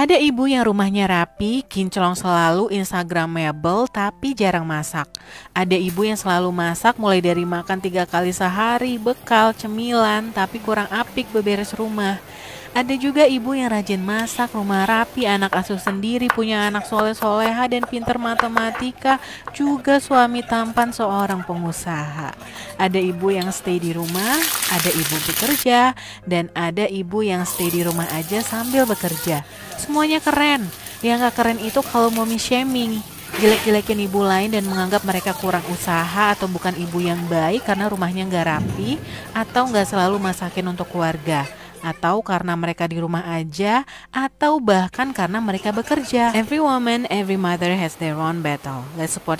Ada ibu yang rumahnya rapi, kinclong selalu instagramable tapi jarang masak. Ada ibu yang selalu masak mulai dari makan tiga kali sehari, bekal, cemilan, tapi kurang apik beberes rumah. Ada juga ibu yang rajin masak, rumah rapi, anak asuh sendiri, punya anak soleh-soleha dan pinter matematika, juga suami tampan seorang pengusaha. Ada ibu yang stay di rumah, ada ibu bekerja, dan ada ibu yang stay di rumah aja sambil bekerja. Semuanya keren. Yang gak keren itu kalau mommy shaming jelek-jelekin ibu lain dan menganggap mereka kurang usaha atau bukan ibu yang baik karena rumahnya nggak rapi atau nggak selalu masakin untuk keluarga atau karena mereka di rumah aja, atau bahkan karena mereka bekerja. Every woman, every mother has their own battle. Let's support